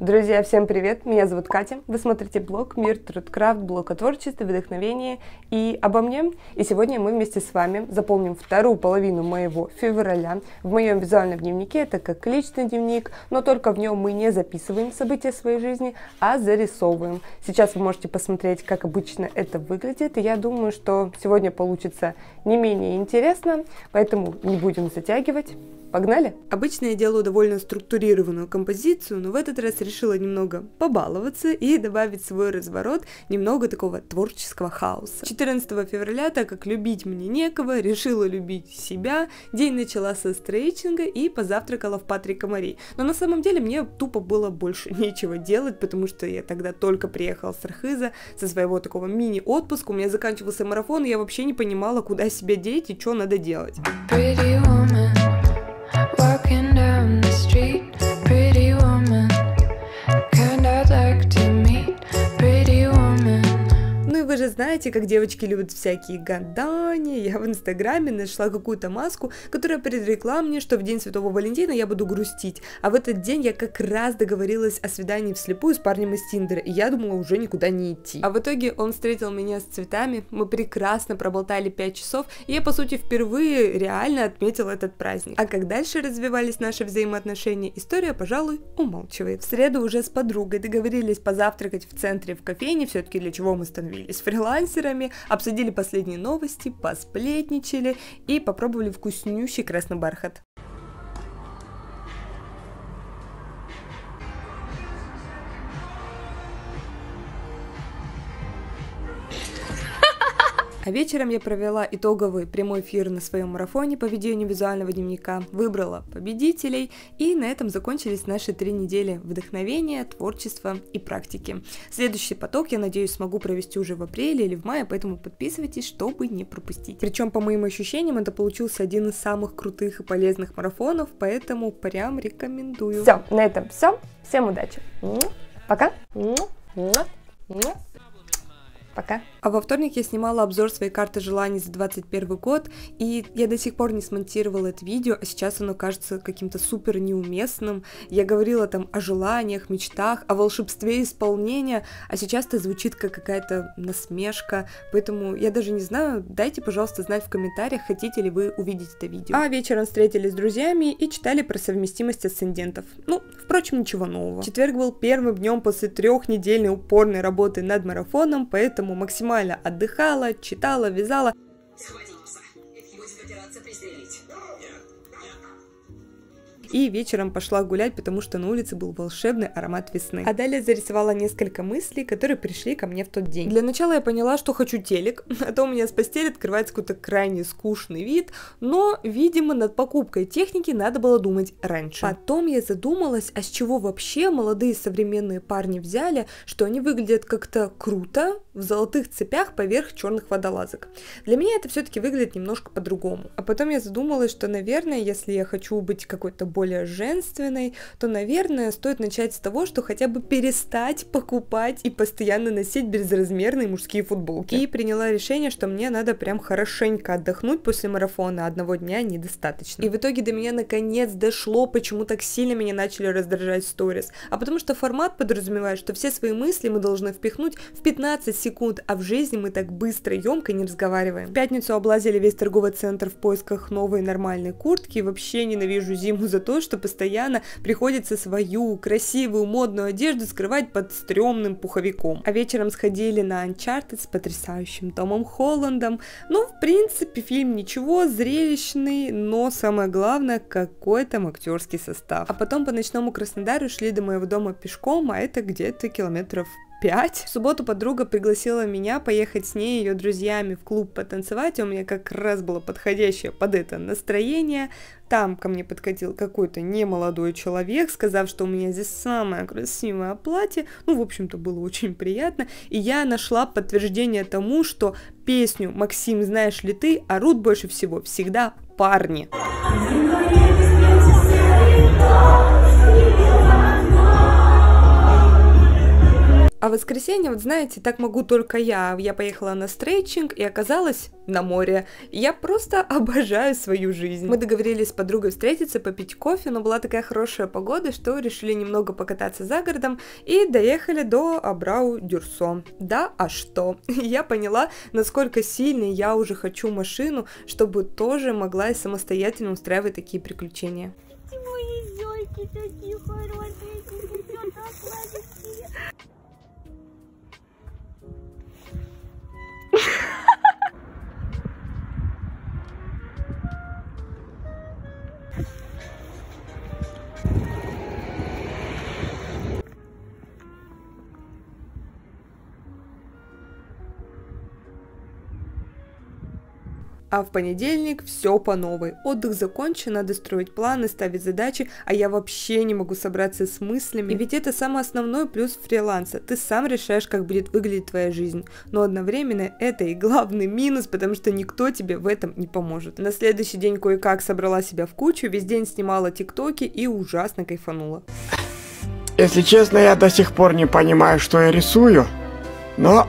Друзья, всем привет! Меня зовут Катя. Вы смотрите блог «Мир, труд, крафт», блог о творчестве, вдохновении и обо мне. И сегодня мы вместе с вами заполним вторую половину моего февраля в моем визуальном дневнике. Это как личный дневник, но только в нем мы не записываем события своей жизни, а зарисовываем. Сейчас вы можете посмотреть, как обычно это выглядит. И я думаю, что сегодня получится не менее интересно, поэтому не будем затягивать. Погнали? Обычно я делаю довольно структурированную композицию, но в этот раз решила немного побаловаться и добавить свой разворот немного такого творческого хаоса. 14 февраля, так как любить мне некого, решила любить себя. День начала со стрейчинга и позавтракала в Патрика Мари. Но на самом деле мне тупо было больше нечего делать, потому что я тогда только приехала с Архиза, со своего такого мини-отпуска. У меня заканчивался марафон, и я вообще не понимала, куда себя деть и что надо делать. знаете, как девочки любят всякие гадания, я в инстаграме нашла какую-то маску, которая предрекла мне, что в день Святого Валентина я буду грустить, а в этот день я как раз договорилась о свидании вслепую с парнем из Тиндера, и я думала уже никуда не идти. А в итоге он встретил меня с цветами, мы прекрасно проболтали 5 часов, и я, по сути, впервые реально отметила этот праздник. А как дальше развивались наши взаимоотношения, история, пожалуй, умалчивает. В среду уже с подругой договорились позавтракать в центре в кофейне, все-таки для чего мы становились фрилансерами, обсудили последние новости, посплетничали и попробовали вкуснющий красный бархат. А вечером я провела итоговый прямой эфир на своем марафоне по ведению визуального дневника, выбрала победителей, и на этом закончились наши три недели вдохновения, творчества и практики. Следующий поток, я надеюсь, смогу провести уже в апреле или в мае, поэтому подписывайтесь, чтобы не пропустить. Причем, по моим ощущениям, это получился один из самых крутых и полезных марафонов, поэтому прям рекомендую. Все, на этом все. Всем удачи. Пока. Пока. А во вторник я снимала обзор своей карты желаний за 2021 год, и я до сих пор не смонтировала это видео, а сейчас оно кажется каким-то супер неуместным. Я говорила там о желаниях, мечтах, о волшебстве исполнения, а сейчас это звучит как какая-то насмешка, поэтому я даже не знаю, дайте, пожалуйста, знать в комментариях, хотите ли вы увидеть это видео. А вечером встретились с друзьями и читали про совместимость асцендентов. Ну, впрочем, ничего нового. Четверг был первым днем после трехнедельной упорной работы над марафоном, поэтому максимально Валя отдыхала, читала, вязала. Схватил пса. Будет попираться пристрелить и вечером пошла гулять, потому что на улице был волшебный аромат весны. А далее зарисовала несколько мыслей, которые пришли ко мне в тот день. Для начала я поняла, что хочу телек, а то у меня с постели открывается какой-то крайне скучный вид, но, видимо, над покупкой техники надо было думать раньше. Потом я задумалась, а с чего вообще молодые современные парни взяли, что они выглядят как-то круто в золотых цепях поверх черных водолазок. Для меня это все-таки выглядит немножко по-другому. А потом я задумалась, что, наверное, если я хочу быть какой-то более женственной, то, наверное, стоит начать с того, что хотя бы перестать покупать и постоянно носить безразмерные мужские футболки. И приняла решение, что мне надо прям хорошенько отдохнуть после марафона, одного дня недостаточно. И в итоге до меня наконец дошло, почему так сильно меня начали раздражать сторис. А потому что формат подразумевает, что все свои мысли мы должны впихнуть в 15 секунд, а в жизни мы так быстро, емко не разговариваем. В пятницу облазили весь торговый центр в поисках новой нормальной куртки, вообще ненавижу зиму за то, то, что постоянно приходится свою красивую модную одежду скрывать под стрёмным пуховиком. А вечером сходили на Uncharted с потрясающим Томом Холландом. Ну, в принципе, фильм ничего, зрелищный, но самое главное, какой там актерский состав. А потом по ночному Краснодару шли до моего дома пешком, а это где-то километров 5. В субботу подруга пригласила меня поехать с ней и ее друзьями в клуб потанцевать. У меня как раз было подходящее под это настроение. Там ко мне подходил какой-то немолодой человек, сказав, что у меня здесь самое красивое платье. Ну, в общем-то, было очень приятно. И я нашла подтверждение тому, что песню «Максим, знаешь ли ты» орут больше всего всегда парни. Парни. воскресенье, вот знаете, так могу только я. Я поехала на стретчинг и оказалась на море. Я просто обожаю свою жизнь. Мы договорились с подругой встретиться, попить кофе, но была такая хорошая погода, что решили немного покататься за городом и доехали до Абрау-Дюрсо. Да, а что? Я поняла, насколько сильно я уже хочу машину, чтобы тоже могла и самостоятельно устраивать такие приключения. Чего ее, а в понедельник все по новой. Отдых закончен, надо строить планы, ставить задачи, а я вообще не могу собраться с мыслями. И ведь это самый основной плюс фриланса. Ты сам решаешь, как будет выглядеть твоя жизнь. Но одновременно это и главный минус, потому что никто тебе в этом не поможет. На следующий день кое-как собрала себя в кучу, весь день снимала тиктоки и ужасно кайфанула. Если честно, я до сих пор не понимаю, что я рисую, но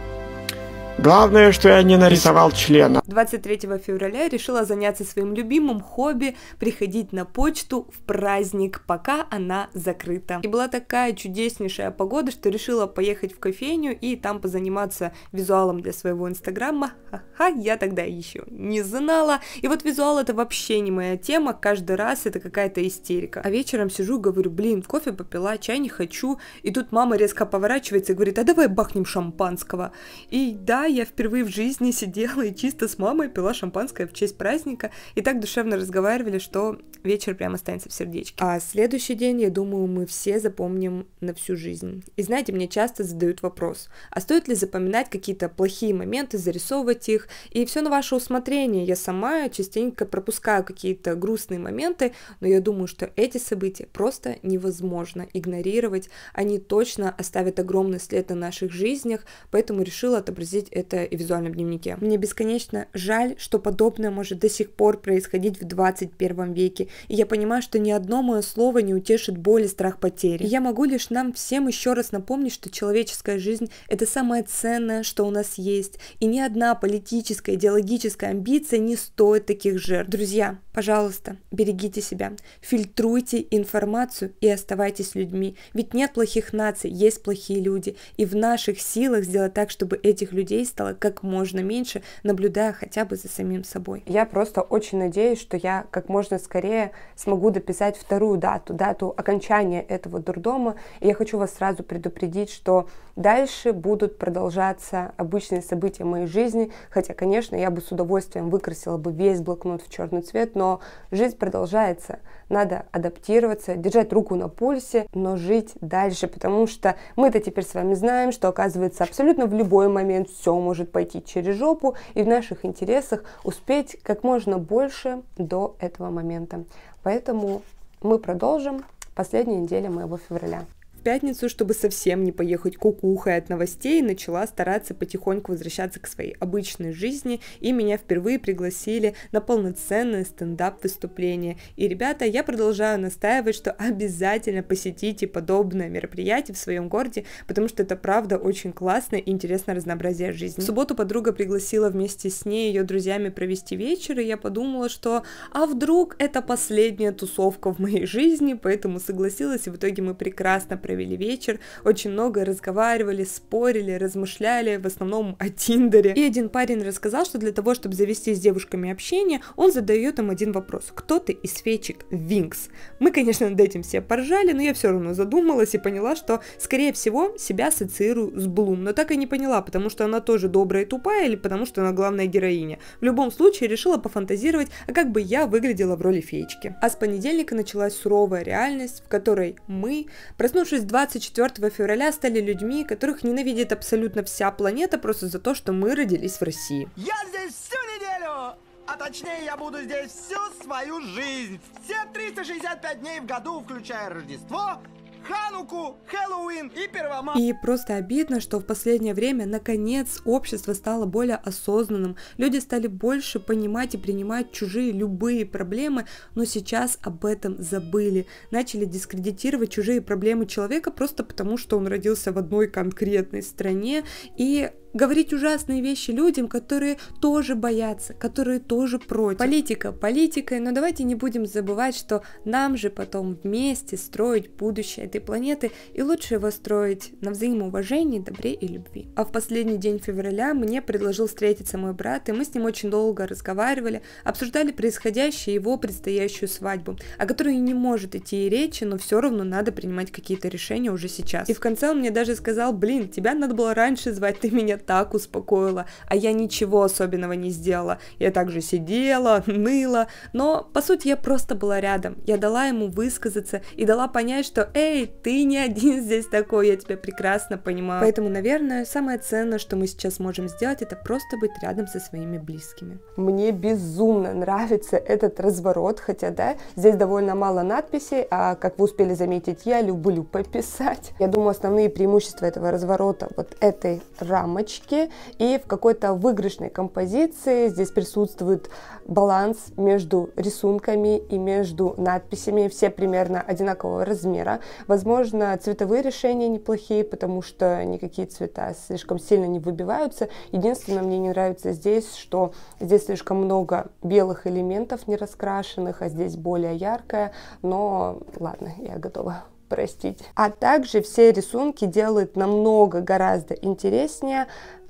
Главное, что я не нарисовал члена. 23 февраля решила заняться своим любимым хобби, приходить на почту в праздник, пока она закрыта. И была такая чудеснейшая погода, что решила поехать в кофейню и там позаниматься визуалом для своего инстаграма. Ха-ха, я тогда еще не знала. И вот визуал это вообще не моя тема, каждый раз это какая-то истерика. А вечером сижу, говорю, блин, кофе попила, чай не хочу. И тут мама резко поворачивается и говорит, а давай бахнем шампанского. И да, я впервые в жизни сидела и чисто с мамой пила шампанское в честь праздника, и так душевно разговаривали, что вечер прямо останется в сердечке. А следующий день, я думаю, мы все запомним на всю жизнь. И знаете, мне часто задают вопрос, а стоит ли запоминать какие-то плохие моменты, зарисовывать их, и все на ваше усмотрение. Я сама частенько пропускаю какие-то грустные моменты, но я думаю, что эти события просто невозможно игнорировать, они точно оставят огромный след на наших жизнях, поэтому решила отобразить это и в визуальном дневнике. Мне бесконечно жаль, что подобное может до сих пор происходить в 21 веке, и я понимаю, что ни одно мое слово не утешит боль и страх потери. И я могу лишь нам всем еще раз напомнить, что человеческая жизнь – это самое ценное, что у нас есть, и ни одна политическая, идеологическая амбиция не стоит таких жертв. Друзья, пожалуйста, берегите себя, фильтруйте информацию и оставайтесь людьми, ведь нет плохих наций, есть плохие люди, и в наших силах сделать так, чтобы этих людей стало как можно меньше, наблюдая хотя бы за самим собой. Я просто очень надеюсь, что я как можно скорее смогу дописать вторую дату, дату окончания этого дурдома. И я хочу вас сразу предупредить, что дальше будут продолжаться обычные события моей жизни, хотя, конечно, я бы с удовольствием выкрасила бы весь блокнот в черный цвет, но жизнь продолжается. Надо адаптироваться, держать руку на пульсе, но жить дальше, потому что мы-то теперь с вами знаем, что оказывается абсолютно в любой момент все может пойти через жопу, и в наших интересах успеть как можно больше до этого момента. Поэтому мы продолжим последнюю неделю моего февраля в пятницу, чтобы совсем не поехать кукухой от новостей, начала стараться потихоньку возвращаться к своей обычной жизни, и меня впервые пригласили на полноценное стендап-выступление. И, ребята, я продолжаю настаивать, что обязательно посетите подобное мероприятие в своем городе, потому что это правда очень классное и интересное разнообразие жизни. В субботу подруга пригласила вместе с ней ее друзьями провести вечер, и я подумала, что а вдруг это последняя тусовка в моей жизни, поэтому согласилась, и в итоге мы прекрасно провели вечер, очень много разговаривали, спорили, размышляли, в основном о Тиндере. И один парень рассказал, что для того, чтобы завести с девушками общение, он задает им один вопрос. Кто ты из фечек Винкс? Мы, конечно, над этим все поржали, но я все равно задумалась и поняла, что, скорее всего, себя ассоциирую с Блум, но так и не поняла, потому что она тоже добрая и тупая или потому что она главная героиня. В любом случае, решила пофантазировать, а как бы я выглядела в роли феечки. А с понедельника началась суровая реальность, в которой мы, проснувшись с 24 февраля стали людьми, которых ненавидит абсолютно вся планета просто за то, что мы родились в России. Я здесь всю неделю! А точнее, я буду здесь всю свою жизнь. Все 365 дней в году, включая Рождество, Хануку, Хэллоуин и Первомай. И просто обидно, что в последнее время, наконец, общество стало более осознанным. Люди стали больше понимать и принимать чужие любые проблемы, но сейчас об этом забыли. Начали дискредитировать чужие проблемы человека просто потому, что он родился в одной конкретной стране и говорить ужасные вещи людям, которые тоже боятся, которые тоже против. Политика политика, но давайте не будем забывать, что нам же потом вместе строить будущее этой планеты, и лучше его строить на взаимоуважении, добре и любви. А в последний день февраля мне предложил встретиться мой брат, и мы с ним очень долго разговаривали, обсуждали происходящее его предстоящую свадьбу, о которой не может идти и речи, но все равно надо принимать какие-то решения уже сейчас. И в конце он мне даже сказал, блин, тебя надо было раньше звать, ты меня так успокоила, а я ничего особенного не сделала. Я также сидела, ныла, но, по сути, я просто была рядом. Я дала ему высказаться и дала понять, что «Эй, ты не один здесь такой, я тебя прекрасно понимаю». Поэтому, наверное, самое ценное, что мы сейчас можем сделать, это просто быть рядом со своими близкими. Мне безумно нравится этот разворот, хотя, да, здесь довольно мало надписей, а, как вы успели заметить, я люблю пописать. Я думаю, основные преимущества этого разворота вот этой рамочки точки, и в какой-то выигрышной композиции здесь присутствует баланс между рисунками и между надписями, все примерно одинакового размера. Возможно, цветовые решения неплохие, потому что никакие цвета слишком сильно не выбиваются. Единственное, мне не нравится здесь, что здесь слишком много белых элементов не раскрашенных, а здесь более яркое, но ладно, я готова простите. А также все рисунки делают намного гораздо интереснее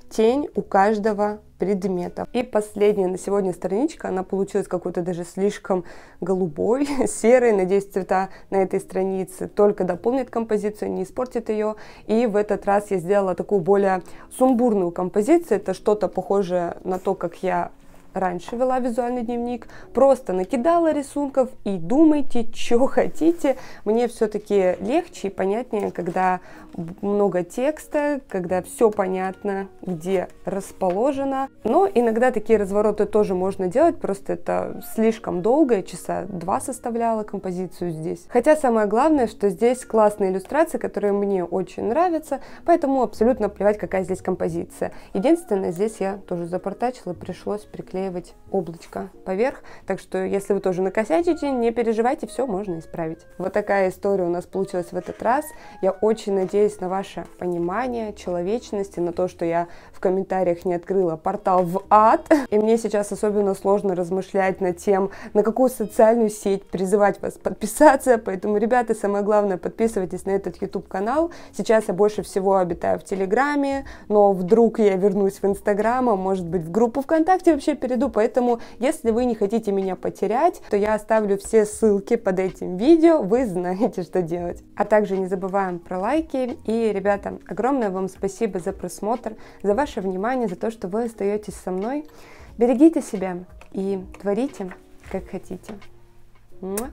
тень у каждого предмета. И последняя на сегодня страничка, она получилась какой-то даже слишком голубой, серой, надеюсь, цвета на этой странице только дополнит композицию, не испортит ее. И в этот раз я сделала такую более сумбурную композицию, это что-то похожее на то, как я раньше вела визуальный дневник, просто накидала рисунков и думайте, что хотите. Мне все-таки легче и понятнее, когда много текста, когда все понятно, где расположено. Но иногда такие развороты тоже можно делать, просто это слишком долго, часа два составляла композицию здесь. Хотя самое главное, что здесь классные иллюстрации, которые мне очень нравятся, поэтому абсолютно плевать, какая здесь композиция. Единственное, здесь я тоже запортачила, пришлось приклеить наклеивать облачко поверх. Так что, если вы тоже накосячите, не переживайте, все можно исправить. Вот такая история у нас получилась в этот раз. Я очень надеюсь на ваше понимание, человечности, на то, что я в комментариях не открыла портал в ад. И мне сейчас особенно сложно размышлять над тем, на какую социальную сеть призывать вас подписаться. Поэтому, ребята, самое главное, подписывайтесь на этот YouTube канал. Сейчас я больше всего обитаю в Телеграме, но вдруг я вернусь в Инстаграм, а может быть в группу ВКонтакте вообще перейду перейду, поэтому если вы не хотите меня потерять, то я оставлю все ссылки под этим видео, вы знаете, что делать. А также не забываем про лайки. И, ребята, огромное вам спасибо за просмотр, за ваше внимание, за то, что вы остаетесь со мной. Берегите себя и творите, как хотите. Муа.